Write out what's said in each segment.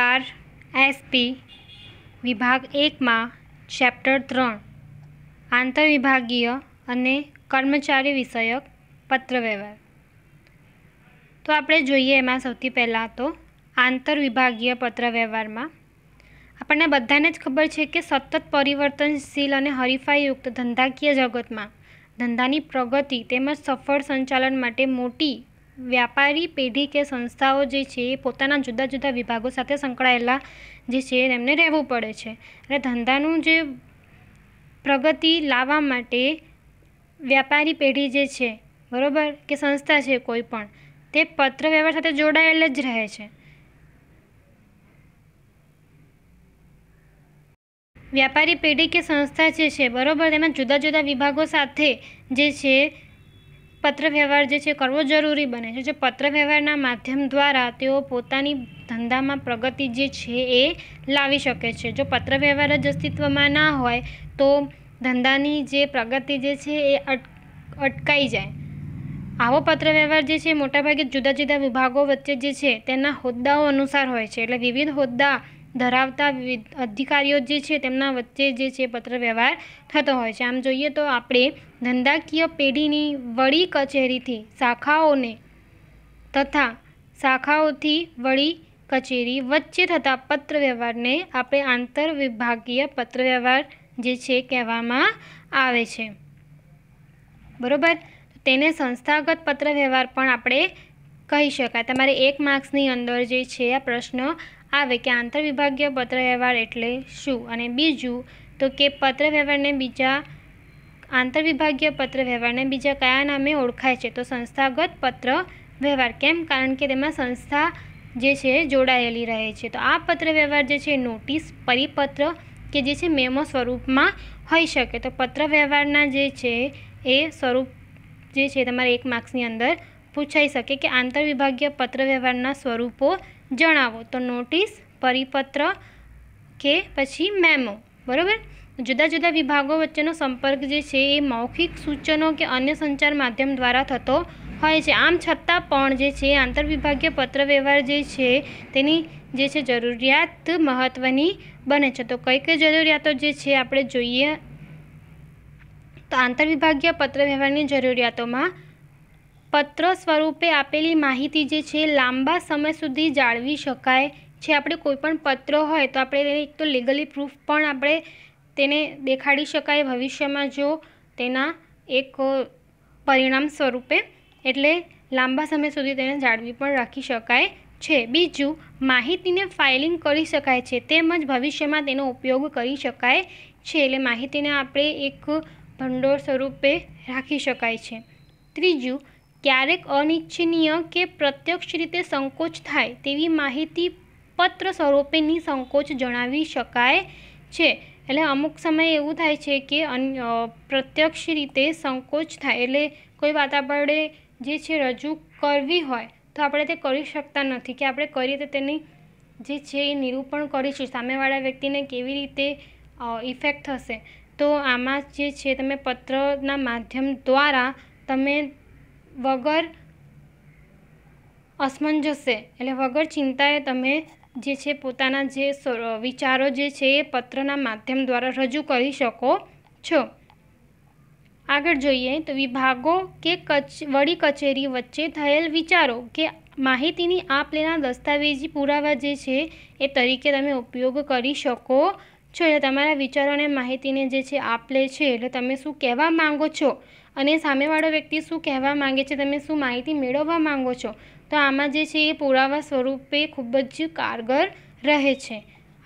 ચાર એસપી વિભાગ એકમાં ચેપ્ટર ત્રણ આંતરવિભાગીય અને કર્મચારી વિષયક પત્રવ્યવહાર તો આપણે જોઈએ એમાં સૌથી પહેલાં તો આંતરવિભાગીય પત્રવ્યવહારમાં આપણને બધાને જ ખબર છે કે સતત પરિવર્તનશીલ અને હરીફાઈયુક્ત ધંધાકીય જગતમાં ધંધાની પ્રગતિ તેમજ સફળ સંચાલન માટે મોટી વ્યાપારી પેઢી કે સંસ્થાઓ જે છે એ પોતાના જુદા જુદા વિભાગો સાથે સંકળાયેલા જે છે તેમને રહેવું પડે છે અને ધંધાનું જે પ્રગતિ લાવવા માટે વ્યાપારી પેઢી જે છે બરાબર કે સંસ્થા છે કોઈ પણ તે પત્ર વ્યવહાર સાથે જોડાયેલ જ રહે છે વ્યાપારી પેઢી કે સંસ્થા જે છે બરાબર તેમાં જુદા જુદા વિભાગો સાથે જે છે પત્ર વ્યવહાર જે છે કરવો જરૂરી બને છે જે પત્ર વ્યવહારના માધ્યમ દ્વારા તેઓ પોતાની ધંધામાં પ્રગતિ જે છે એ લાવી શકે છે જો પત્ર વ્યવહાર જ અસ્તિત્વમાં ના હોય તો ધંધાની જે પ્રગતિ જે છે એ અટકાઈ જાય આવો પત્ર વ્યવહાર જે છે મોટાભાગે જુદા જુદા વિભાગો વચ્ચે જે છે તેના હોદ્દાઓ અનુસાર હોય છે એટલે વિવિધ હોદ્દા ધરાવતા વિવિધ અધિકારીઓ જે છે તેમના વચ્ચે જે છે પત્રવ્યવહાર થતો હોય છે આમ જોઈએ તો આપણે ધંધાકીય પેઢીની વડી કચેરીથી શાખાઓને તથા શાખાઓથી વડી કચેરી વચ્ચે થતા પત્રવ્યવહારને આપણે આંતર વિભાગીય પત્રવ્યવહાર જે છે કહેવામાં આવે છે બરાબર તેને સંસ્થાગત પત્રવ્યવહાર પણ આપણે કહી શકાય તમારે એક માર્ક્સની અંદર જે છે આ પ્રશ્ન આવે કે આંતર વિભાગીય પત્ર વ્યવહાર એટલે શું અને બીજું તો કે પત્ર વ્યવહારને બીજા આંતર વિભાગીય પત્ર વ્યવહારને બીજા કયા નામે ઓળખાય છે તો સંસ્થાગત પત્ર વ્યવહાર કેમ કારણ કે તેમાં સંસ્થા જે છે જોડાયેલી રહે છે તો આ પત્ર વ્યવહાર જે છે નોટિસ પરિપત્ર કે જે છે મેમો સ્વરૂપમાં હોઈ શકે તો પત્ર વ્યવહારના જે છે એ સ્વરૂપ જે છે તમારે એક માર્ક્સની અંદર પૂછાઈ શકે કે આંતરવિભાગીય પત્રવ્યવહારના સ્વરૂપો જણાવો તો નોટિસ પરિપત્ર કે પછી મેમો બરાબર જુદા જુદા વિભાગો વચ્ચેનો સંપર્ક જે છે એ મૌખિક સૂચનો કે અન્ય સંચાર માધ્યમ દ્વારા થતો હોય છે આમ છતાં પણ જે છે આંતરવિભાગીય પત્રવ્યવહાર જે છે તેની જે છે જરૂરિયાત મહત્ત્વની બને છે તો કઈ કઈ જરૂરિયાતો જે છે આપણે જોઈએ તો આંતરવિભાગીય પત્રવ્યવહારની જરૂરિયાતોમાં પત્ર સ્વરૂપે આપેલી માહિતી જે છે લાંબા સમય સુધી જાળવી શકાય છે આપણે કોઈપણ પત્ર હોય તો આપણે તેને એક તો લીગલી પ્રૂફ પણ આપણે તેને દેખાડી શકાય ભવિષ્યમાં જો તેના એક પરિણામ સ્વરૂપે એટલે લાંબા સમય સુધી તેને જાળવી પણ રાખી શકાય છે બીજું માહિતીને ફાઇલિંગ કરી શકાય છે તેમજ ભવિષ્યમાં તેનો ઉપયોગ કરી શકાય છે એટલે માહિતીને આપણે એક ભંડોળ સ્વરૂપે રાખી શકાય છે ત્રીજું ક્યારેક અનિચ્છનીય કે પ્રત્યક્ષ રીતે સંકોચ થાય તેવી માહિતી પત્ર સ્વરૂપેની સંકોચ જણાવી શકાય છે એટલે અમુક સમયે એવું થાય છે કે પ્રત્યક્ષ રીતે સંકોચ થાય એટલે કોઈ વાત આપણે જે છે રજૂ કરવી હોય તો આપણે તે કરી શકતા નથી કે આપણે કરીએ તો તેની જે છે એ નિરૂપણ કરીશું સામેવાળા વ્યક્તિને કેવી રીતે ઇફેક્ટ થશે તો આમાં જે છે તમે પત્રના માધ્યમ દ્વારા તમે વગર અસમંજસે એટલે વગર ચિંતાએ તમે જે છે પોતાના જે વિચારો જે છે એ પત્રના માધ્યમ દ્વારા રજૂ કરી શકો છો આગળ જોઈએ તો વિભાગો કે કચ વડી કચેરી વચ્ચે થયેલ વિચારો કે માહિતીની આપ લેના દસ્તાવેજી પુરાવા જે છે એ તરીકે તમે ઉપયોગ કરી શકો છો એટલે તમારા વિચારો અને માહિતીને જે છે આપ લે છે એટલે તમે શું કહેવા માંગો છો અને સામેવાળો વ્યક્તિ શું કહેવા માંગે છે તમે શું માહિતી મેળવવા માંગો છો તો આમાં જે છે એ પુરાવા સ્વરૂપે ખૂબ જ કારગર રહે છે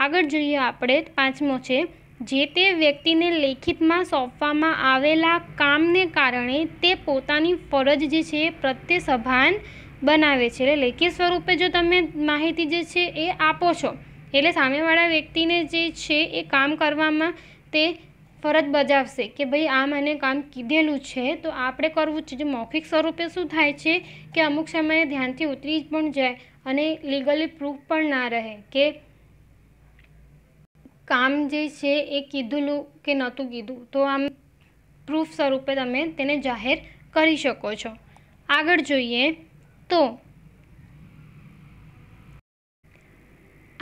આગળ જોઈએ આપણે પાંચમો છે જે તે વ્યક્તિને લેખિતમાં સોંપવામાં આવેલા કામને કારણે તે પોતાની ફરજ જે છે એ પ્રત્યે સભાન બનાવે છે એટલે લેખિત સ્વરૂપે જો તમે માહિતી જે છે એ આપો છો એટલે સામેવાળા વ્યક્તિને જે છે એ કામ કરવામાં તે ફરજ બજાવશે કે ભાઈ આ મને કામ કીધેલું છે તો આપણે કરવું છે જે મૌખિક સ્વરૂપે શું થાય છે કે અમુક સમયે ધ્યાનથી ઉતરી પણ જાય અને લીગલી પ્રૂફ પણ ના રહે કે કામ જે છે એ કીધેલું કે નહોતું કીધું તો આમ પ્રૂફ સ્વરૂપે તમે તેને જાહેર કરી શકો છો આગળ જોઈએ તો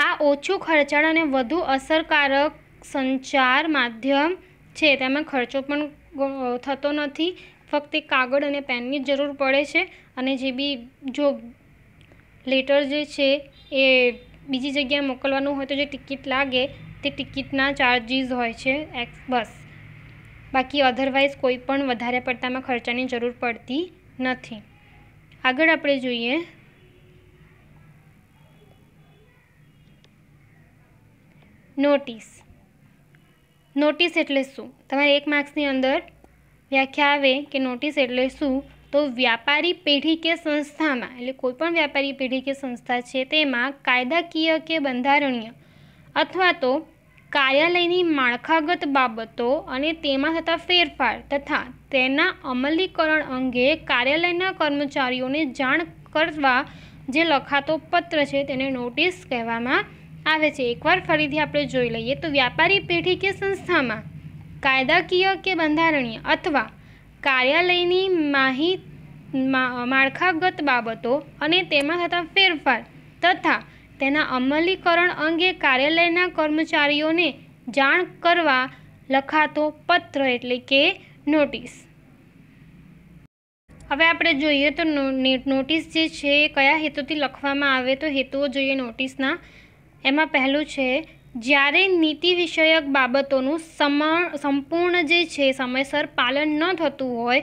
આ ઓછું ખર્ચાળ અને વધુ અસરકારક સંચાર માધ્યમ છે તેમાં ખર્ચો પણ થતો નથી ફક્ત કાગળ અને પેનની જ જરૂર પડે છે અને જે બી જો લેટર જે છે એ બીજી જગ્યાએ મોકલવાનું હોય તો જે ટિકિટ લાગે તે ટિકિટના ચાર્જીસ હોય છે એક્સ બસ બાકી અધરવાઇઝ કોઈ પણ વધારે પડતામાં ખર્ચાની જરૂર પડતી નથી આગળ આપણે જોઈએ નોટિસ નોટિસ એટલે શું તમારે એક માર્ક્સની અંદર વ્યાખ્યા આવે કે નોટિસ એટલે શું તો વ્યાપારી પેઢી કે સંસ્થામાં એટલે કોઈપણ વ્યાપારી પેઢી કે સંસ્થા છે તેમાં કાયદાકીય કે બંધારણીય અથવા તો કાર્યાલયની માળખાગત બાબતો અને તેમાં થતા ફેરફાર તથા તેના અમલીકરણ અંગે કાર્યાલયના કર્મચારીઓને જાણ કરવા જે લખાતો પત્ર છે તેને નોટિસ કહેવામાં આવે છે એકવાર ફરીથી આપણે જોઈ લઈએ તો વ્યાપારી પેઢી કે સંસ્થામાં કાયદાકીય કે બંધારણીય અથવા કાર્યાલયની માહી માળખાગત બાબતો અને તેમાં થતા ફેરફાર તથા તેના અમલીકરણ અંગે કાર્યાલયના કર્મચારીઓને જાણ કરવા લખાતો પત્ર એટલે કે નોટિસ હવે આપણે જોઈએ તો નોટિસ જે છે એ કયા હેતુથી લખવામાં આવે તો હેતુઓ જોઈએ નોટિસના એમાં પહેલું છે જ્યારે નીતિ વિષયક બાબતોનું સમ સંપૂર્ણ જે છે સમયસર પાલન ન થતું હોય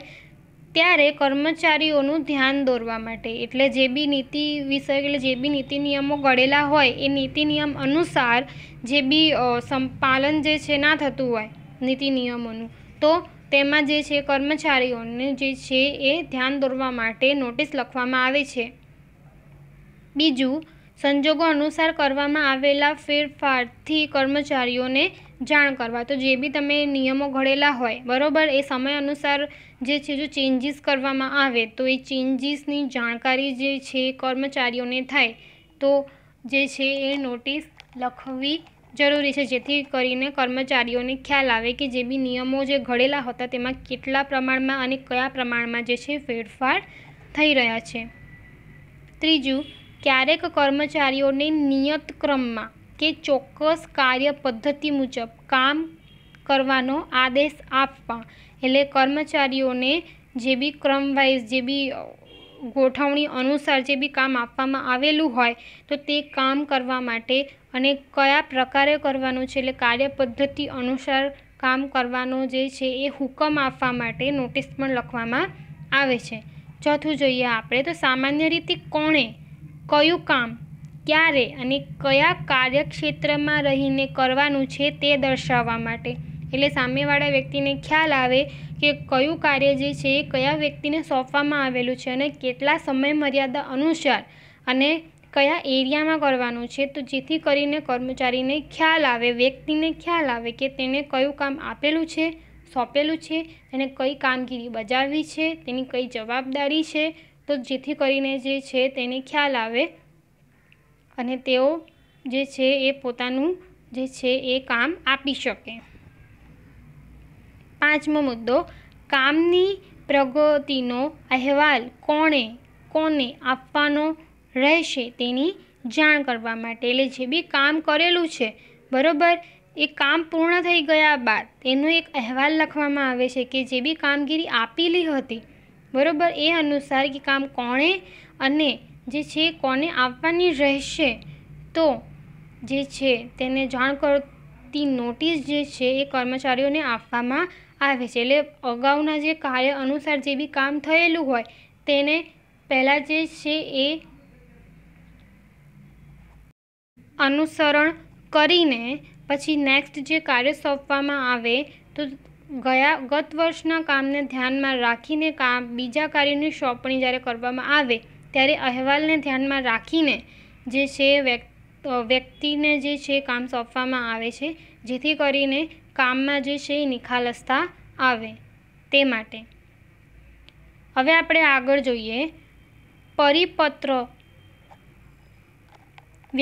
ત્યારે કર્મચારીઓનું ધ્યાન દોરવા માટે એટલે જે બી નીતિ વિષય એટલે જે બી નીતિ નિયમો ઘડેલા હોય એ નીતિ નિયમ અનુસાર જે બી પાલન જે છે ના થતું હોય નીતિ નિયમોનું તો તેમાં જે છે કર્મચારીઓને જે છે એ ધ્યાન દોરવા માટે નોટિસ લખવામાં આવે છે બીજું સંજોગો અનુસાર કરવામાં આવેલા ફેરફારથી કર્મચારીઓને જાણ કરવા તો જે બી તમે નિયમો ઘડેલા હોય બરાબર એ સમય અનુસાર જે છે જો ચેન્જીસ કરવામાં આવે તો એ ચેન્જીસની જાણકારી જે છે કર્મચારીઓને થાય તો જે છે એ નોટિસ લખવી જરૂરી છે જેથી કરીને કર્મચારીઓને ખ્યાલ આવે કે જે બી નિયમો જે ઘડેલા હતા તેમાં કેટલા પ્રમાણમાં અને કયા પ્રમાણમાં જે છે ફેરફાર થઈ રહ્યા છે ત્રીજું ક્યારેક કર્મચારીઓને નિયત ક્રમમાં કે ચોક્કસ કાર્ય પદ્ધતિ મુજબ કામ કરવાનો આદેશ આપવા એટલે કર્મચારીઓને જે બી ક્રમવાઇઝ જે બી ગોઠવણી અનુસાર જે બી કામ આપવામાં આવેલું હોય તો તે કામ કરવા માટે અને કયા પ્રકારે કરવાનું છે એટલે કાર્ય પદ્ધતિ અનુસાર કામ કરવાનો જે છે એ હુકમ આપવા માટે નોટિસ પણ લખવામાં આવે છે ચોથું જોઈએ આપણે તો સામાન્ય રીતે કોણે કયું કામ ક્યારે અને કયા કાર્યક્ષેત્રમાં રહીને કરવાનું છે તે દર્શાવવા માટે એટલે સામેવાળા વ્યક્તિને ખ્યાલ આવે કે કયું કાર્ય જે છે એ કયા વ્યક્તિને સોંપવામાં આવેલું છે અને કેટલા સમય મર્યાદા અનુસાર અને કયા એરિયામાં કરવાનું છે તો જેથી કરીને કર્મચારીને ખ્યાલ આવે વ્યક્તિને ખ્યાલ આવે કે તેને કયું કામ આપેલું છે સોંપેલું છે અને કઈ કામગીરી બજાવવી છે તેની કઈ જવાબદારી છે તો જેથી કરીને જે છે તેને ખ્યાલ આવે અને તેઓ જે છે એ પોતાનું જે છે એ કામ આપી શકે પાંચમો મુદ્દો કામની પ્રગતિનો અહેવાલ કોણે કોને આપવાનો રહેશે તેની જાણ કરવા માટે એટલે જે બી કામ કરેલું છે બરોબર એ કામ પૂર્ણ થઈ ગયા બાદ એનો એક અહેવાલ લખવામાં આવે છે કે જે બી કામગીરી આપેલી હતી બરાબર એ અનુસાર કે કામ કોણે અને જે છે કોને આપવાની રહેશે તો જે છે તેને જાણ કરતી નોટિસ જે છે એ કર્મચારીઓને આપવામાં આવે છે એટલે અગાઉના જે કાર્ય અનુસાર જે બી કામ થયેલું હોય તેને પહેલાં જે છે એ અનુસરણ કરીને પછી નેક્સ્ટ જે કાર્ય સોંપવામાં આવે તો ગયા ગત વર્ષના કામને ધ્યાનમાં રાખીને કામ બીજા કાર્યની સોંપણી જ્યારે કરવામાં આવે ત્યારે અહેવાલને ધ્યાનમાં રાખીને જે છે વ્યક્તિને જે છે કામ સોંપવામાં આવે છે જેથી કરીને કામમાં જે છે એ નિખાલસતા આવે તે માટે હવે આપણે આગળ જોઈએ પરિપત્ર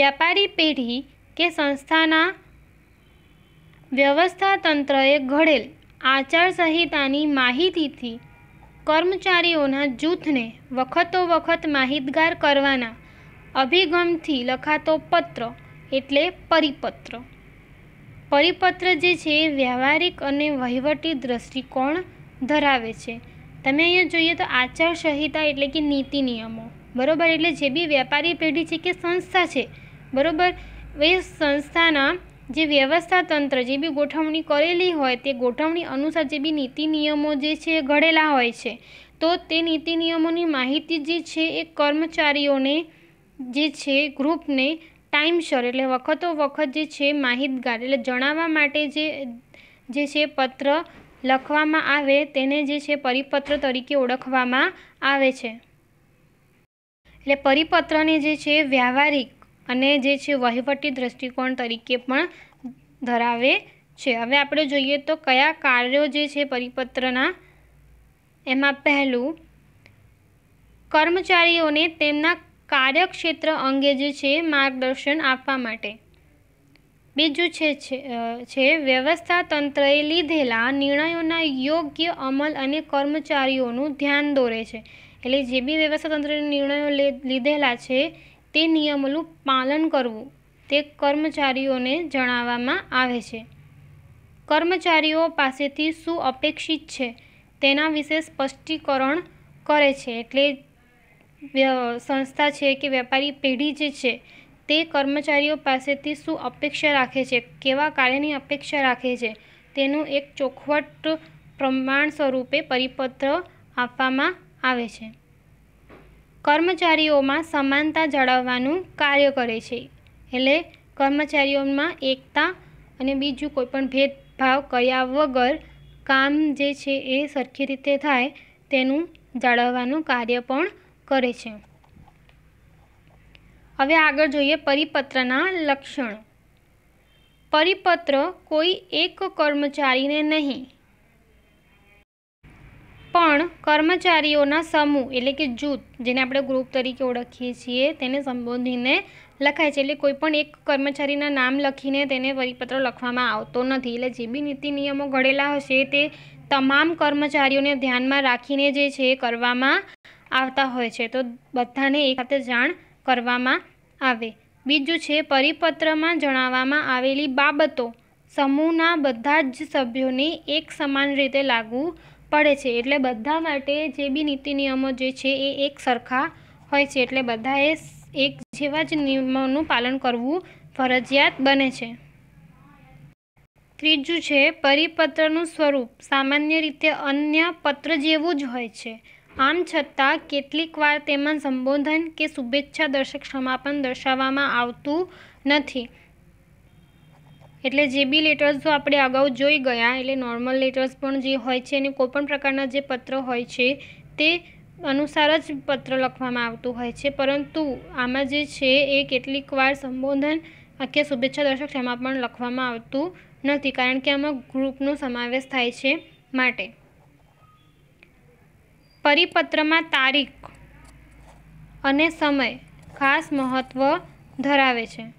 વ્યાપારી પેઢી કે સંસ્થાના વ્યવસ્થાતંત્રએ ઘડેલ આચારસંહિતાની માહિતીથી કર્મચારીઓના જૂથને વખતો વખત માહિતગાર કરવાના અભિગમથી લખાતો પત્ર એટલે પરિપત્ર પરિપત્ર જે છે એ વ્યવહારિક અને વહીવટી દૃષ્ટિકોણ ધરાવે છે તમે અહીંયા જોઈએ તો આચારસંહિતા એટલે કે નીતિ નિયમો બરાબર એટલે જે બી વેપારી પેઢી છે કે સંસ્થા છે બરાબર એ સંસ્થાના જે વ્યવસ્થા તંત્ર જે બી ગોઠવણી કરેલી હોય તે ગોઠવણી અનુસાર જે બી નીતિ નિયમો જે છે એ ઘડેલા હોય છે તો તે નીતિ નિયમોની માહિતી જે છે એ કર્મચારીઓને જે છે ગ્રુપને ટાઈમસર એટલે વખતો વખત જે છે માહિતગાર એટલે જણાવવા માટે જે જે છે પત્ર લખવામાં આવે તેને જે છે પરિપત્ર તરીકે ઓળખવામાં આવે છે એટલે પરિપત્રને જે છે વ્યવહારિક અને જે છે વહીવટી દ્રષ્ટિકોણ તરીકે પણ ધરાવે છે હવે આપણે જોઈએ તો કયા કાર્યો જે છે પરિપત્રના એમાં પહેલું કર્મચારીઓને તેમના કાર્યક્ષેત્ર અંગે જે છે માર્ગદર્શન આપવા માટે બીજું છે છે વ્યવસ્થા તંત્રએ લીધેલા નિર્ણયોના યોગ્ય અમલ અને કર્મચારીઓનું ધ્યાન દોરે છે એટલે જે બી વ્યવસ્થા તંત્રએ નિર્ણયો લીધેલા છે તે નિયમોનું પાલન કરવું તે કર્મચારીઓને જણાવવામાં આવે છે કર્મચારીઓ પાસેથી શું અપેક્ષિત છે તેના વિશે સ્પષ્ટીકરણ કરે છે એટલે સંસ્થા છે કે વેપારી પેઢી જે છે તે કર્મચારીઓ પાસેથી શું અપેક્ષા રાખે છે કેવા કાર્યની અપેક્ષા રાખે છે તેનું એક ચોખવટ પ્રમાણ સ્વરૂપે પરિપત્ર આપવામાં આવે છે કર્મચારીઓમાં સમાનતા જાળવવાનું કાર્ય કરે છે એટલે કર્મચારીઓમાં એકતા અને બીજું કોઈપણ ભેદભાવ કર્યા વગર કામ જે છે એ સરખી રીતે થાય તેનું જાળવવાનું કાર્ય પણ કરે છે હવે આગળ જોઈએ પરિપત્રના લક્ષણો પરિપત્ર કોઈ એક કર્મચારીને નહીં પણ કર્મચારીઓના સમૂહ એટલે કે જૂથ જેને આપણે ગ્રુપ તરીકે ઓળખીએ છીએ તેને સંબોધીને લખાય છે એટલે કોઈપણ એક કર્મચારીના નામ લખીને તેને પરિપત્ર લખવામાં આવતો નથી એટલે જે બી નીતિ નિયમો ઘડેલા હશે તે તમામ કર્મચારીઓને ધ્યાનમાં રાખીને જે છે કરવામાં આવતા હોય છે તો બધાને એક સાથે જાણ કરવામાં આવે બીજું છે પરિપત્રમાં જણાવવામાં આવેલી બાબતો સમૂહના બધા જ સભ્યોને એક સમાન રીતે લાગુ પડે છે એટલે બધા માટે જે બી નીતિ નિયમો જે છે એ એક સરખા હોય છે એટલે બધાએ એક જેવા જ નિયમોનું પાલન કરવું ફરજિયાત બને છે ત્રીજું છે પરિપત્રનું સ્વરૂપ સામાન્ય રીતે અન્ય પત્ર જેવું જ હોય છે આમ છતાં કેટલીક વાર તેમાં સંબોધન કે શુભેચ્છા દર્શક સમાપન દર્શાવવામાં આવતું નથી એટલે જે બી લેટર્સ તો આપણે અગાઉ જોઈ ગયા એટલે નોર્મલ લેટર્સ પણ જે હોય છે અને કોઈપણ પ્રકારના જે પત્ર હોય છે તે અનુસાર જ પત્ર લખવામાં આવતું હોય છે પરંતુ આમાં જે છે એ કેટલીક વાર સંબોધન કે શુભેચ્છા દર્શક તેમાં પણ લખવામાં આવતું નથી કારણ કે આમાં ગ્રુપનો સમાવેશ થાય છે માટે પરિપત્રમાં તારીખ અને સમય ખાસ મહત્ત્વ ધરાવે છે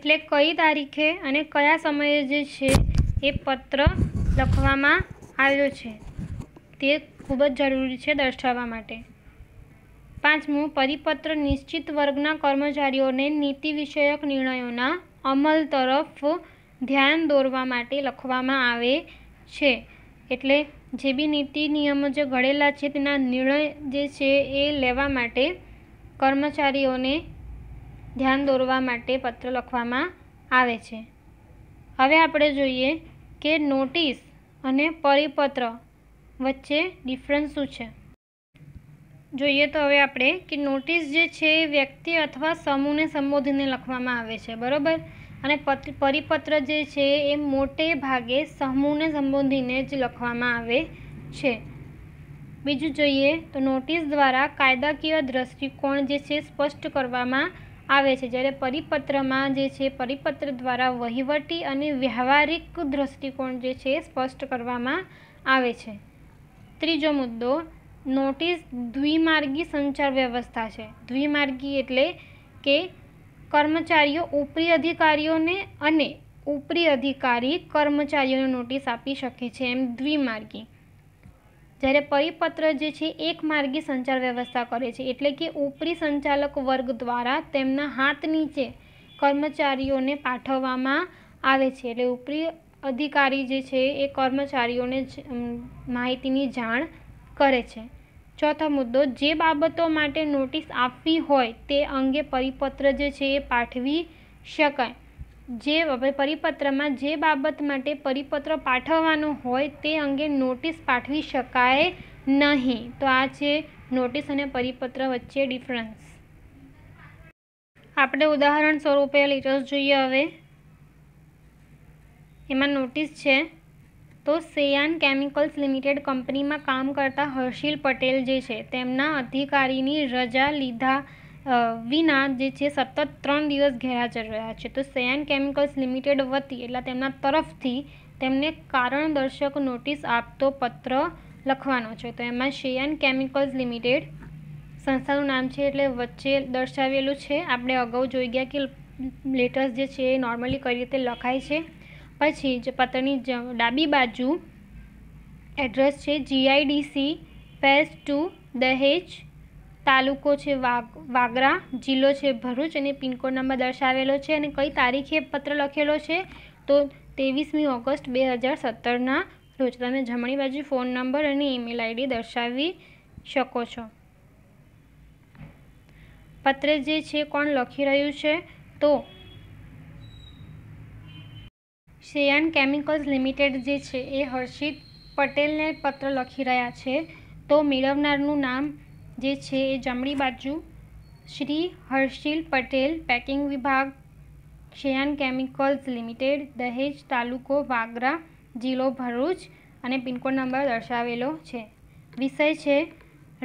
એટલે કઈ તારીખે અને કયા સમયે જે છે એ પત્ર લખવામાં આવ્યો છે તે ખૂબ જ જરૂરી છે દર્શાવવા માટે પાંચમું પરિપત્ર નિશ્ચિત વર્ગના કર્મચારીઓને નીતિ વિષયક નિર્ણયોના અમલ તરફ ધ્યાન દોરવા માટે લખવામાં આવે છે એટલે જે બી નીતિ નિયમો જે ઘડેલા છે તેના નિર્ણય જે છે એ લેવા માટે કર્મચારીઓને ધ્યાન દોરવા માટે પત્ર લખવામાં આવે છે હવે આપણે જોઈએ કે નોટિસ અને પરિપત્ર વચ્ચે ડિફરન્સ શું છે જોઈએ તો હવે આપણે કે નોટિસ જે છે એ વ્યક્તિ અથવા સમૂહને સંબોધીને લખવામાં આવે છે બરાબર અને પરિપત્ર જે છે એ મોટે ભાગે સમૂહને સંબોધીને જ લખવામાં આવે છે બીજું જોઈએ તો નોટિસ દ્વારા કાયદાકીય દ્રષ્ટિકોણ જે છે સ્પષ્ટ કરવામાં આવે છે જ્યારે પરિપત્રમાં જે છે પરિપત્ર દ્વારા વહીવટી અને વ્યવહારિક દૃષ્ટિકોણ જે છે સ્પષ્ટ કરવામાં આવે છે ત્રીજો મુદ્દો નોટિસ દ્વિમાર્ગી સંચાર વ્યવસ્થા છે દ્વિમાર્ગી એટલે કે કર્મચારીઓ ઉપરી અધિકારીઓને અને ઉપરી અધિકારી કર્મચારીઓને નોટિસ આપી શકે છે એમ દ્વિમાર્ગી જ્યારે પરિપત્ર જે છે એક માર્ગી સંચાર વ્યવસ્થા કરે છે એટલે કે ઉપરી સંચાલક વર્ગ દ્વારા તેમના હાથ નીચે કર્મચારીઓને પાઠવવામાં આવે છે એટલે ઉપરી અધિકારી જે છે એ કર્મચારીઓને માહિતીની જાણ કરે છે ચોથો મુદ્દો જે બાબતો માટે નોટિસ આપવી હોય તે અંગે પરિપત્ર જે છે એ પાઠવી શકાય જે પરિપત્રમાં જે બાબત માટે પરિપત્ર પાઠવવાનો હોય તે અંગે નોટિસ પાઠવી શકાય નહીં તો આ છે નોટિસ અને પરિપત્ર વચ્ચે ડિફરન્સ આપણે ઉદાહરણ સ્વરૂપે લેટર્સ જોઈએ હવે એમાં નોટિસ છે તો સેયાન કેમિકલ્સ લિમિટેડ કંપનીમાં કામ કરતા હર્ષિલ પટેલ જે છે તેમના અધિકારીની રજા લીધા વિના જે છે સતત ત્રણ દિવસ ગેરહાજર રહ્યા છે તો સયાન કેમિકલ્સ લિમિટેડ વતી એટલે તેમના તરફથી તેમને કારણ દર્શક નોટિસ આપતો પત્ર લખવાનો છે તો એમાં શેયન કેમિકલ્સ લિમિટેડ સંસ્થાનું નામ છે એટલે વચ્ચે દર્શાવેલું છે આપણે અગાઉ જોઈ ગયા કે લેટર્સ જે છે એ નોર્મલી કઈ રીતે લખાય છે પછી જે પત્રની ડાબી બાજુ એડ્રેસ છે જીઆઈડીસી પેસ ટુ દહેજ તાલુકો છે વાગરા જિલ્લો છે ભરૂચ અને પિનકોડ નંબર દર્શાવેલો છે અને કઈ તારીખે પત્ર લખેલો છે તો ત્રેવીસમી ઓગસ્ટ બે હજાર સત્તરના રોજ તમે જમણી બાજુ ફોન નંબર અને ઈમેલ આઈડી દર્શાવી શકો છો પત્ર જે છે કોણ લખી રહ્યું છે તો શ્રેયાન કેમિકલ્સ લિમિટેડ જે છે એ હર્ષિત પટેલને પત્ર લખી રહ્યા છે તો મેળવનારનું નામ જે છે એ જમણી બાજુ શ્રી હર્ષિલ પટેલ પેકિંગ વિભાગ શેયાન કેમિકલ્સ લિમિટેડ દહેજ તાલુકો વાગરા જિલ્લો ભરૂચ અને પિનકોડ નંબર દર્શાવેલો છે વિષય છે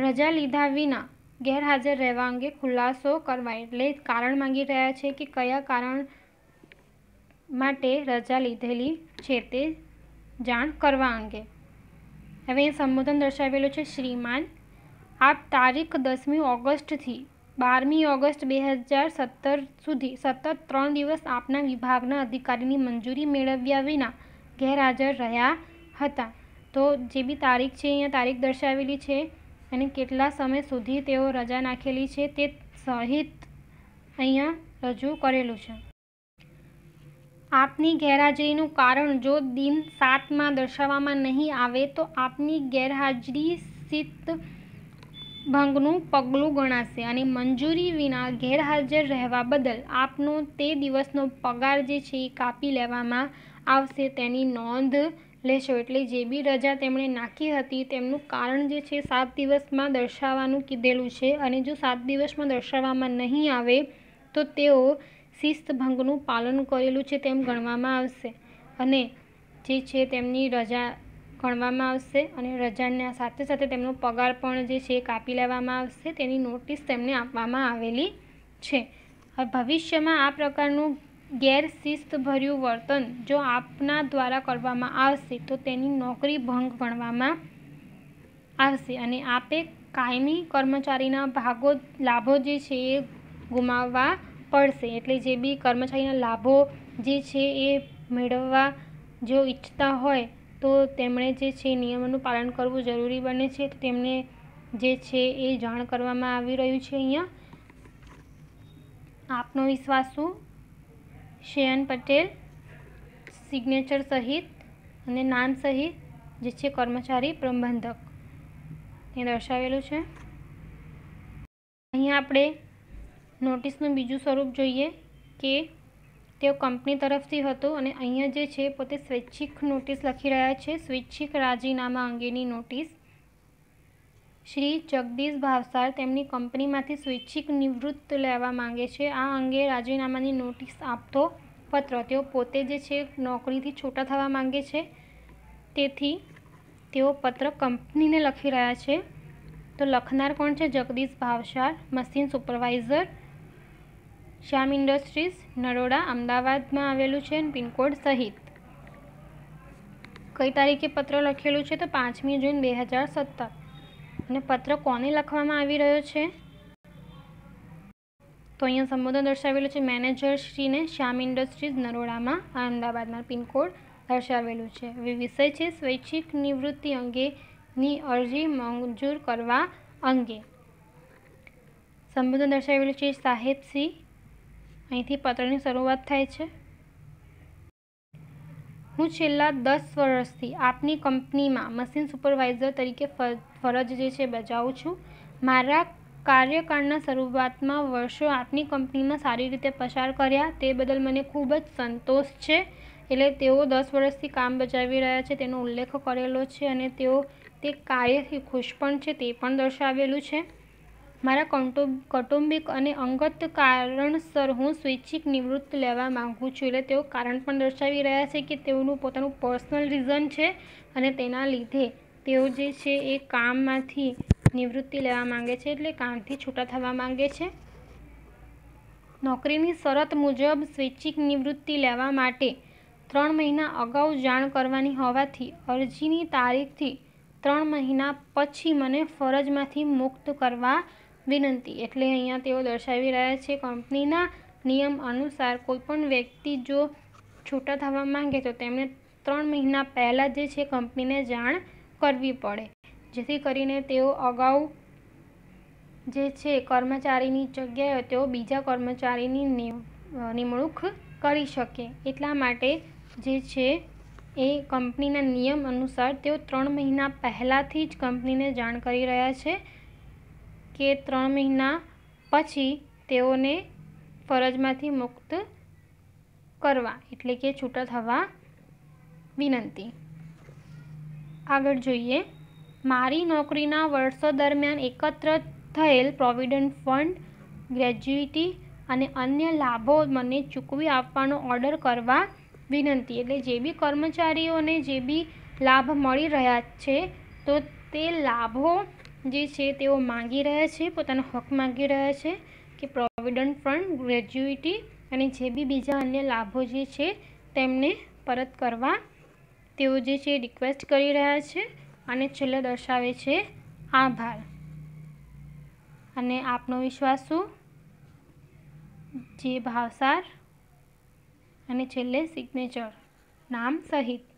રજા લીધા વિના ગેરહાજર રહેવા અંગે ખુલાસો કરવા એટલે કારણ માંગી રહ્યા છે કે કયા કારણ માટે રજા લીધેલી છે તે જાણ કરવા અંગે હવે સંબોધન દર્શાવેલું છે શ્રીમાન આ તારીખ દસમી ઓગસ્ટથી બારમી ઓગસ્ટ બે હજાર સત્તર સુધી સતત ત્રણ દિવસ આપના વિભાગના અધિકારીની મંજૂરી મેળવ્યા વિના ગેરહાજર રહ્યા હતા તો જે બી તારીખ છે અહીંયા તારીખ દર્શાવેલી છે અને કેટલા સમય સુધી તેઓ રજા નાખેલી છે તે સહિત અહીંયા રજૂ કરેલું છે આપની ગેરહાજરીનું કારણ જો દિન સાતમાં દર્શાવવામાં નહીં આવે તો આપની ગેરહાજરી સિદ્ધ ભંગનું પગલું ગણાશે અને મંજૂરી વિના ગેરહાજર રહેવા બદલ આપનો તે દિવસનો પગાર જે છે એ કાપી લેવામાં આવશે તેની નોંધ લેશો એટલે જે બી રજા તેમણે નાખી હતી તેમનું કારણ જે છે સાત દિવસમાં દર્શાવવાનું કીધેલું છે અને જો સાત દિવસમાં દર્શાવવામાં નહીં આવે તો તેઓ શિસ્ત ભંગનું પાલન કરેલું છે તેમ ગણવામાં આવશે અને જે છે તેમની રજા ગણવામાં આવશે અને રજાના સાથે સાથે તેમનો પગાર પણ જે છે કાપી લેવામાં આવશે તેની નોટિસ તેમને આપવામાં આવેલી છે ભવિષ્યમાં આ પ્રકારનું ગેરશિસ્તભર્યું વર્તન જો આપના દ્વારા કરવામાં આવશે તો તેની નોકરી ભંગ ગણવામાં આવશે અને આપે કાયમી કર્મચારીના ભાગો લાભો જે છે એ ગુમાવવા પડશે એટલે જે બી કર્મચારીના લાભો જે છે એ મેળવવા જો ઈચ્છતા હોય તો તેમણે જે છે નિયમોનું પાલન કરવું જરૂરી બને છે તેમને જે છે એ જાણ કરવામાં આવી રહ્યું છે અહીંયા આપનો વિશ્વાસુ શેયન પટેલ સિગ્નેચર સહિત અને નામ સહિત જે છે કર્મચારી પ્રબંધક એ દર્શાવેલું છે અહીંયા આપણે નોટિસનું બીજું સ્વરૂપ જોઈએ કે તેઓ કંપની તરફથી હતો અને અહીંયા જે છે પોતે સ્વૈચ્છિક નોટિસ લખી રહ્યા છે સ્વૈચ્છિક રાજીનામા અંગેની નોટિસ શ્રી જગદીશ ભાવસાર તેમની કંપનીમાંથી સ્વૈચ્છિક નિવૃત્ત લેવા માંગે છે આ અંગે રાજીનામાની નોટિસ આપતો પત્ર તેઓ પોતે જે છે નોકરીથી છૂટા થવા માંગે છે તેથી તેઓ પત્ર કંપનીને લખી રહ્યા છે તો લખનાર કોણ છે Jagdish Bhavsar machine supervisor Shyam Industries Naroda અમદાવાદમાં આવેલું છે પિનકોડ સહિત કઈ તારીખે પત્ર લખેલું છે તો પાંચમી જૂન બે હજાર સત્તર અને પત્ર કોને લખવામાં આવી રહ્યો છે તો અહીંયા સંબોધન દર્શાવેલું છે મેનેજર શ્રીને શ્યામ ઇન્ડસ્ટ્રીઝ નરોડામાં અમદાવાદમાં પિનકોડ દર્શાવેલું છે વિષય છે સ્વૈચ્છિક નિવૃત્તિ અંગેની અરજી મંજૂર કરવા અંગે સંબોધન દર્શાવેલું છે સાહેબ સાહેબસિંહ અહીંથી પત્રની શરૂઆત થાય છે હું છેલ્લા દસ વર્ષથી આપની કંપનીમાં મશીન સુપરવાઇઝર તરીકે ફરજ જે છે બજાવું છું મારા કાર્યકાળના શરૂઆતમાં વર્ષો આપની કંપનીમાં સારી રીતે પસાર કર્યા તે બદલ મને ખૂબ જ સંતોષ છે એટલે તેઓ દસ વર્ષથી કામ બજાવી રહ્યા છે તેનો ઉલ્લેખ કરેલો છે અને તેઓ તે કાર્યથી ખુશ પણ છે તે પણ દર્શાવેલું છે મારા કૌટુંબિક અને અંગત કારણસર હું સ્વૈચ્છિક નિવૃત્ત લેવા માગું છું એટલે તેઓ કારણ પણ દર્શાવી રહ્યા છે કે તેઓનું પોતાનું પર્સનલ રીઝન છે અને તેના લીધે તેઓ જે છે એ કામમાંથી નિવૃત્તિ લેવા માગે છે એટલે કામથી છૂટા થવા માગે છે નોકરીની શરત મુજબ સ્વૈચ્છિક નિવૃત્તિ લેવા માટે ત્રણ મહિના અગાઉ જાણ કરવાની હોવાથી અરજીની તારીખથી ત્રણ મહિના પછી મને ફરજમાંથી મુક્ત કરવા વિનંતી એટલે અહીંયા તેઓ દર્શાવી રહ્યા છે કંપનીના નિયમ અનુસાર કોઈપણ વ્યક્તિ જો છૂટા થવા માંગે તો તેમણે ત્રણ મહિના પહેલાં જે છે કંપનીને જાણ કરવી પડે જેથી કરીને તેઓ અગાઉ જે છે કર્મચારીની જગ્યાએ તેઓ બીજા કર્મચારીની નિમણૂક કરી શકે એટલા માટે જે છે એ કંપનીના નિયમ અનુસાર તેઓ ત્રણ મહિના પહેલાંથી જ કંપનીને જાણ કરી રહ્યા છે કે ત્રણ મહિના પછી તેઓને ફરજમાંથી મુક્ત કરવા એટલે કે છૂટા થવા વિનંતી આગળ જોઈએ મારી નોકરીના વર્ષો દરમિયાન એકત્ર થયેલ પ્રોવિડન્ટ ફંડ ગ્રેજ્યુટી અને અન્ય લાભો મને ચૂકવી આપવાનો ઓર્ડર કરવા વિનંતી એટલે જે બી કર્મચારીઓને જે બી લાભ મળી રહ્યા છે તો તે લાભો જે છે તેઓ માંગી રહ્યા છે પોતાનો હક માંગી રહ્યા છે કે પ્રોવિડન્ટ ફંડ ગ્રેજ્યુઇટી અને જે બી બીજા અન્ય લાભો જે છે તેમને પરત કરવા તેઓ જે છે રિક્વેસ્ટ કરી રહ્યા છે અને છેલ્લે દર્શાવે છે આભાર અને આપનો વિશ્વાસ શું જે ભાવસાર અને છેલ્લે સિગ્નેચર નામ સહિત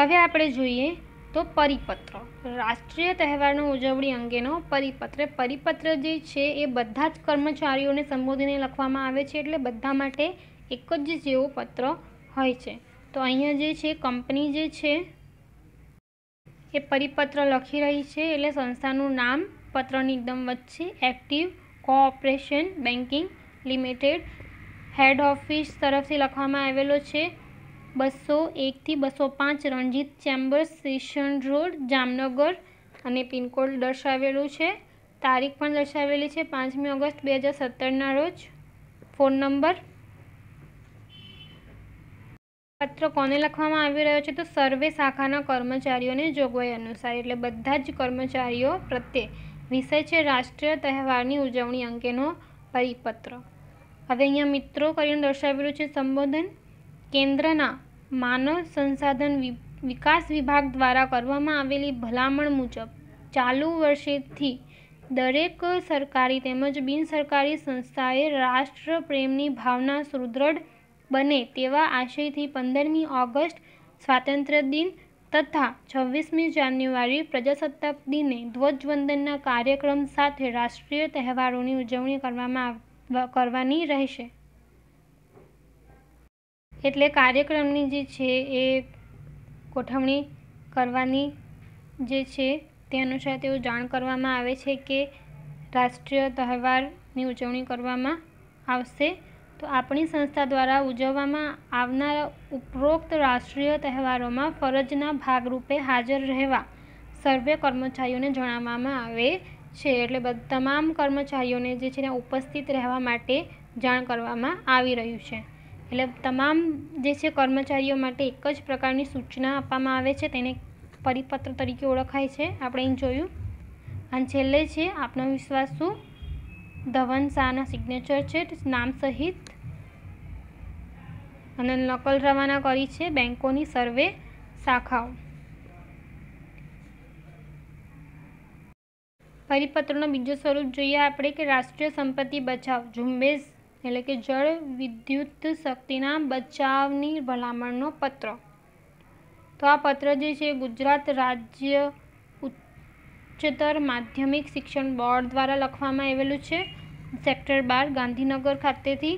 હવે આપણે જોઈએ તો પરિપત્ર રાષ્ટ્રીય તહેવારનો ઉજવણી અંગેનો પરિપત્ર પરિપત્ર જે છે એ બધા જ કર્મચારીઓને સંબોધીને લખવામાં આવે છે એટલે બધા માટે એક જ જેવો પત્ર હોય છે તો અહીંયા જે છે કંપની જે છે એ પરિપત્ર લખી રહી છે એટલે સંસ્થાનું નામ પત્રની એકદમ વચ્ચે active cooperation banking limited head office તરફથી લખવામાં આવેલો છે બસો એકથી બસો પાંચ Ranjit chambers station road Jamnagar અને પિનકોડ દર્શાવેલું છે તારીખ પણ દર્શાવેલી છે પાંચમી ઓગસ્ટ બે હજાર સત્તરના રોજ ફોન નંબર પત્ર કોને લખવામાં આવી રહ્યો છે તો સર્વે શાખાના કર્મચારીઓને જોગવાઈ અનુસાર એટલે બધા જ કર્મચારીઓ પ્રત્યે વિષય છે રાષ્ટ્રીય તહેવારની ઉજવણી અંગેનો પરિપત્ર હવે અહીંયા મિત્રો કરીને દર્શાવેલું છે સંબોધન કેન્દ્રના માનવ સંસાધન વિકાસ વિભાગ દ્વારા કરવામાં આવેલી ભલામણ મુજબ ચાલુ વર્ષેથી દરેક સરકારી તેમજ બિનસરકારી સંસ્થાએ રાષ્ટ્રપ્રેમની ભાવના સુદૃઢ બને તેવા આશયથી પંદરમી ઓગસ્ટ સ્વાતંત્ર્ય દિન તથા છવ્વીસમી જાન્યુઆરી પ્રજાસત્તાક દિને ધ્વજવંદનના કાર્યક્રમ સાથે રાષ્ટ્રીય તહેવારોની ઉજવણી કરવામાં કરવાની રહેશે એટલે કાર્યક્રમની જે છે એ ગોઠવણી કરવાની જે છે તે અનુસાર તેઓ જાણ કરવામાં આવે છે કે રાષ્ટ્રીય તહેવારની ઉજવણી કરવામાં આવશે તો આપણી સંસ્થા દ્વારા ઉજવવામાં આવનારા ઉપરોક્ત રાષ્ટ્રીય તહેવારોમાં ફરજના ભાગરૂપે હાજર રહેવા સર્વે કર્મચારીઓને જણાવવામાં આવે છે એટલે તમામ કર્મચારીઓને જે છે ત્યાં ઉપસ્થિત રહેવા માટે જાણ કરવામાં આવી રહ્યું છે એટલે તમામ જે છે કર્મચારીઓ માટે એક જ પ્રકારની સૂચના આપવામાં આવે છે તેને પરિપત્ર તરીકે ઓળખાય છે આપણે અહીં જોયું અને છેલ્લે છે આપનો વિશ્વાસ શું ધવન શાહના સિગ્નેચર છે નામ સહિત અને નકલ રવાના કરી છે બેન્કોની સર્વે શાખાઓ પરિપત્રનો બીજો સ્વરૂપ જોઈએ આપણે કે રાષ્ટ્રીય સંપત્તિ બચાવ ઝુંબેશ એટલે કે જળ વિદ્યુત શક્તિના બચાવની ભલામણનો પત્ર તો આ પત્ર જે છે ગુજરાત રાજ્ય ઉચ્ચતર માધ્યમિક શિક્ષણ બોર્ડ દ્વારા લખવામાં આવેલું છે સેક્ટર બાર ગાંધીનગર ખાતેથી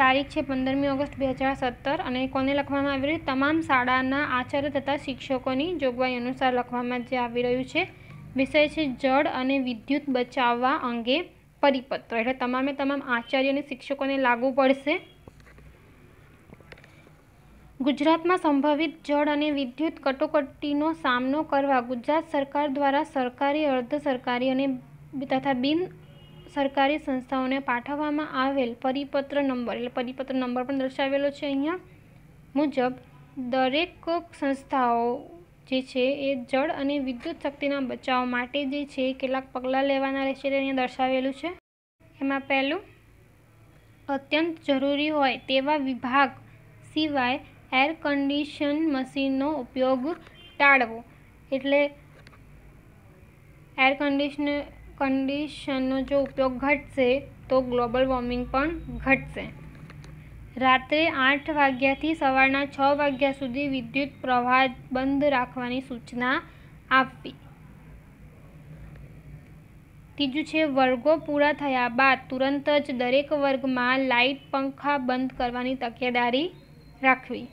તારીખ છે પંદરમી ઓગસ્ટ બે હજાર સત્તર અને કોને લખવામાં આવેલું તમામ શાળાના આચાર્ય તથા શિક્ષકોની જોગવાઈ અનુસાર લખવામાં જે આવી રહ્યું છે વિષય છે જળ અને વિદ્યુત બચાવવા અંગે પરિપત્ર એટલે તમામે તમામ આચાર્ય અને શિક્ષકોને લાગુ પડશે ગુજરાતમાં સંભવિત જળ અને વિદ્યુત કટોકટીનો સામનો કરવા ગુજરાત સરકાર દ્વારા સરકારી અર્ધ સરકારી અને તથા બિન સરકારી સંસ્થાઓને પાઠવવામાં આવેલ પરિપત્ર નંબર એટલે પરિપત્ર નંબર પણ દર્શાવેલો છે અહીંયા મુજબ દરેક સંસ્થાઓ જે છે એ જળ અને વિદ્યુત શક્તિના બચાવ માટે જે છે કેટલાક પગલાં લેવાના રહેશે તે દર્શાવેલું છે એમાં પહેલું અત્યંત જરૂરી હોય તેવા વિભાગ સિવાય એર કન્ડિશન મશીનનો ઉપયોગ ટાળવો એટલે એર કન્ડિશન કન્ડિશનનો જો ઉપયોગ ઘટશે તો ગ્લોબલ વોર્મિંગ પણ ઘટશે રાત્રે આઠ વાગ્યાથી સવારના છ વાગ્યા સુધી વિદ્યુત પ્રવાહ બંધ રાખવાની સૂચના આપવી ત્રીજું છે વર્ગો પૂરા થયા બાદ તુરંત જ દરેક વર્ગમાં લાઇટ પંખા બંધ કરવાની તકેદારી રાખવી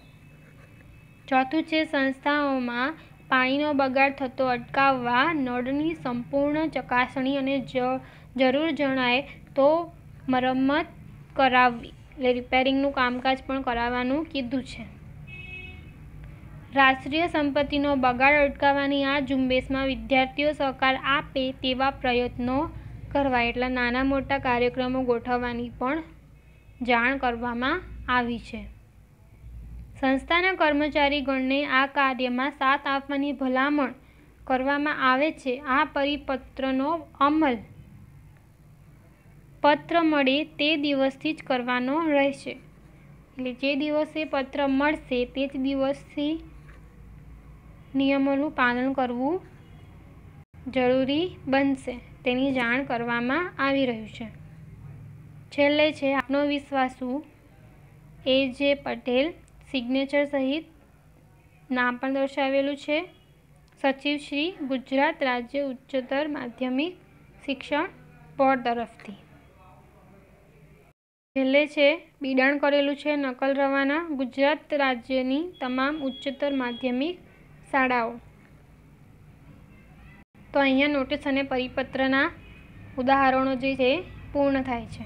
ચોથું છે સંસ્થાઓમાં પાણીનો બગાડ થતો અટકાવવા નળની સંપૂર્ણ ચકાસણી અને જરૂર જણાય તો મરમ્મત કરાવવી એટલે રિપેરિંગનું કામકાજ પણ કરાવવાનું કીધું છે રાષ્ટ્રીય સંપત્તિનો બગાડ અટકાવવાની આ ઝુંબેશમાં વિદ્યાર્થીઓ સહકાર આપે તેવા પ્રયત્નો કરવા એટલા નાના મોટા કાર્યક્રમો ગોઠવવાની પણ જાણ કરવામાં આવી છે સંસ્થાના કર્મચારીગણને આ કાર્યમાં સાથ આપવાની ભલામણ કરવામાં આવે છે આ પરિપત્રનો અમલ પત્ર મળે તે દિવસથી જ કરવાનો રહેશે એટલે જે દિવસે પત્ર મળશે તે જ દિવસથી નિયમોનું પાલન કરવું જરૂરી બનશે તેની જાણ કરવામાં આવી રહ્યું છે છેલ્લે છે આપનો વિશ્વાસુ એ જે પટેલ સિગ્નેચર સહિત નામ પણ દર્શાવેલું છે સચિવ શ્રી ગુજરાત રાજ્ય ઉચ્ચતર માધ્યમિક શિક્ષણ બોર્ડ તરફથી છેલ્લે છે બિડાણ કરેલું છે નકલ રવાના ગુજરાત રાજ્યની તમામ ઉચ્ચતર માધ્યમિક શાળાઓ તો અહીંયા નોટિસ અને પરિપત્રના ઉદાહરણો જે છે પૂર્ણ થાય છે